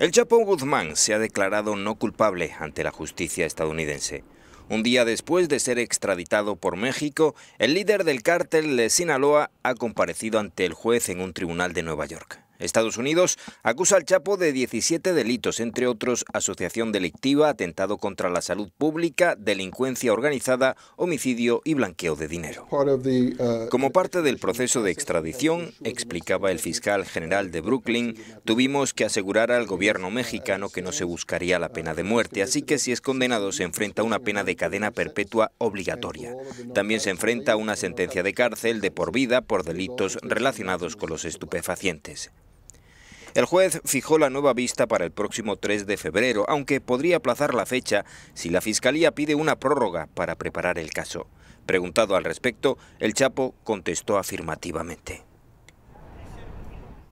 El Chapo Guzmán se ha declarado no culpable ante la justicia estadounidense. Un día después de ser extraditado por México, el líder del cártel de Sinaloa ha comparecido ante el juez en un tribunal de Nueva York. Estados Unidos acusa al Chapo de 17 delitos, entre otros asociación delictiva, atentado contra la salud pública, delincuencia organizada, homicidio y blanqueo de dinero. Uh, Como parte del proceso de extradición, explicaba el fiscal general de Brooklyn, tuvimos que asegurar al gobierno mexicano que no se buscaría la pena de muerte, así que si es condenado se enfrenta a una pena de cadena perpetua obligatoria. También se enfrenta a una sentencia de cárcel de por vida por delitos relacionados con los estupefacientes. El juez fijó la nueva vista para el próximo 3 de febrero, aunque podría aplazar la fecha si la Fiscalía pide una prórroga para preparar el caso. Preguntado al respecto, el Chapo contestó afirmativamente.